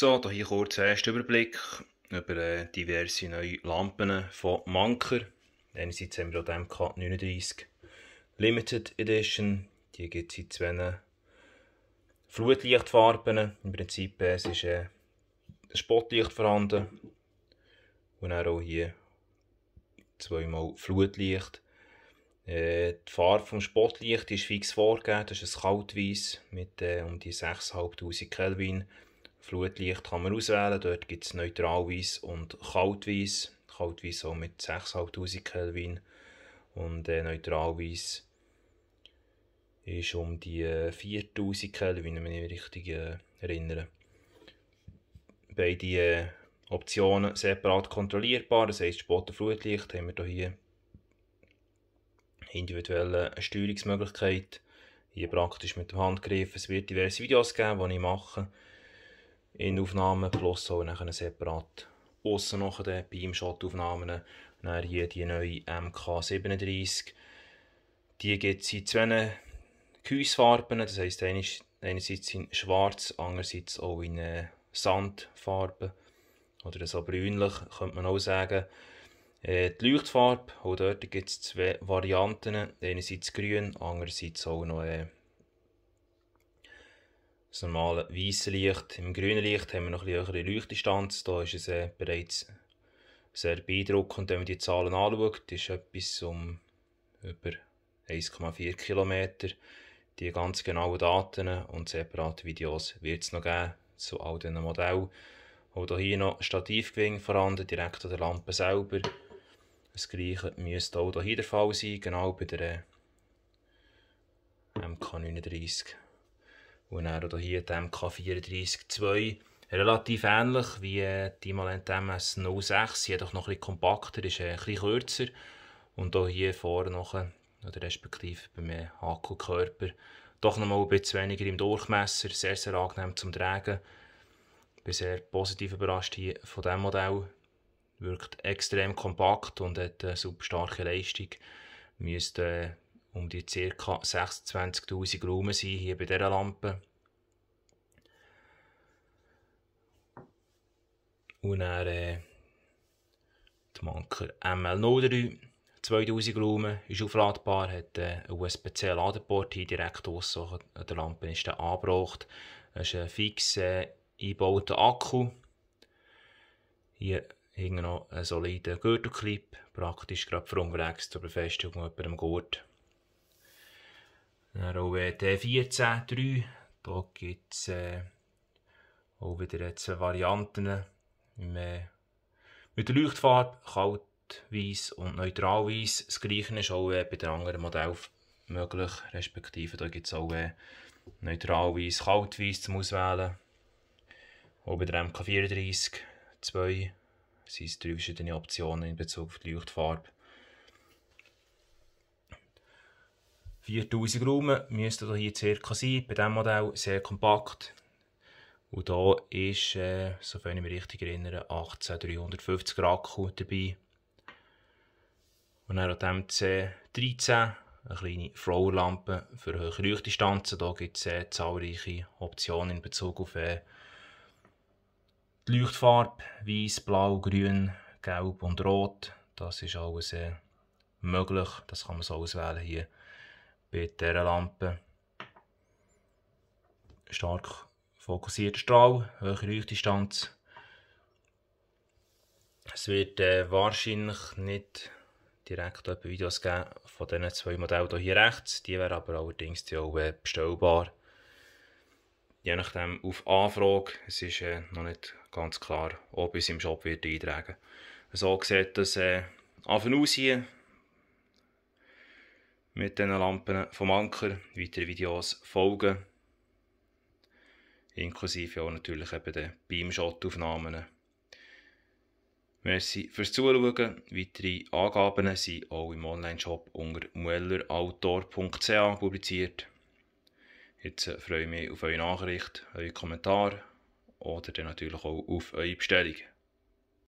So, hier kurz ein erster Überblick über äh, diverse neue Lampen von Manker. Einerseits haben wir auch den MK39 Limited Edition. Die gibt es in zwei Flutlichtfarben. Im Prinzip äh, es ist äh, ein Spotlicht vorhanden. Und dann auch hier zweimal Flutlicht. Äh, die Farbe vom Spotlicht ist fix vorgegeben. Das ist ein Kaltweiss mit äh, um die 6'500 Kelvin. Flutlicht kann man auswählen. Dort gibt es Neutralweiss und Kaltweiss. Kaltweiss auch mit 6'500 Kelvin und äh, neutralweiß ist um die 4000 äh, Kelvin, wenn ich mich richtig äh, erinnere. Beide äh, Optionen separat kontrollierbar, das heisst Spot- und Flutlicht haben wir hier individuelle Steuerungsmöglichkeit. Hier praktisch mit dem Handgriff. Es wird diverse Videos geben, die ich mache in Aufnahmen plus auch dann separat aussen noch den Beamshot-Aufnahmen. Dann hier die neue MK37. Die gibt es in zwei Gehäusefarben, das heisst einerseits in schwarz, andererseits auch in äh, Sandfarbe oder so brünlich, könnte man auch sagen. Äh, die Leuchtfarbe, auch dort gibt es zwei Varianten, einerseits grün, andererseits auch noch äh, das normale weiße Licht. Im grünen Licht haben wir noch etwas höhere Leuchtdistanz. Da ist es äh, bereits sehr beeindruckend, wenn man die Zahlen anschaut. ist etwas um über 1,4 km. Die ganz genauen Daten und separate Videos wird es noch geben zu all diesen Modellen. Oder hier noch Stativgewinn vorhanden, direkt an der Lampe selber. Das gleiche müsste auch hier der Fall sein, genau bei der äh, MK39. Und er hier dem K34-2 relativ ähnlich wie äh, die Malent MS 06, jedoch noch ein bisschen kompakter, ist äh, ein bisschen kürzer. Und auch hier vorne noch, äh, oder respektive beim Hakelkörper, doch noch mal ein bisschen weniger im Durchmesser, sehr, sehr angenehm zum Tragen. Ich bin sehr positiv überrascht hier von diesem Modell. Wirkt extrem kompakt und hat eine super starke Leistung. Müsste äh, um die ca. 26.000 Raum sein hier bei dieser Lampe. Und dann äh, der Manker ML03, 2000 Lumen, ist aufladbar, hat äh, einen USB-C-Ladeport hier direkt aus, der Lampe ist der angebracht. Es ist ein fix äh, eingebauter Akku. Hier hing noch ein solider Gürtelclip, praktisch gerade für unterwegs zur Befestigung über einem Gurt. Dann auch äh, T14-3, hier gibt es äh, auch wieder zwei Varianten im, äh, mit der Leuchtfarbe kalt weiß und neutral weiß. Das gleiche ist auch äh, bei den anderen Modellen möglich, respektive da gibt es auch äh, neutral weiß, kalt weiß zum Auswählen. Auch bei der MK34 2 sind es drei verschiedene Optionen in Bezug auf die Leuchtfarbe. 4000 Räume müsste hier circa sein, bei diesem Modell sehr kompakt. Und da ist, äh, sofern ich mich richtig erinnere, 18350 Akku dabei. Und dann an dem C13 eine kleine Flow-Lampe für höhere Leuchtdistanzen. Da gibt es äh, zahlreiche Optionen in Bezug auf äh, die Leuchtfarbe, weiß, blau, grün, gelb und rot. Das ist alles äh, möglich. Das kann man so auswählen hier bei dieser Lampe. Stark fokussierter Strahl, höhere Leuchtdistanz. Es wird äh, wahrscheinlich nicht direkt Videos geben von diesen zwei Modellen hier rechts. Die wären aber allerdings auch äh, bestellbar. Je nachdem auf Anfrage. Es ist äh, noch nicht ganz klar, ob es im Shop wird eintragen So sieht das äh, Anfang aus hier. Mit diesen Lampen vom Anker. Weitere Videos folgen inklusive auch natürlich eben den Beamshot-Aufnahmen. Merci fürs Zuschauen. Weitere Angaben sind auch im Onlineshop unter muellerautor.ca publiziert. Jetzt äh, freue ich mich auf eure Nachricht, eure Kommentare oder dann natürlich auch auf eure Bestellung.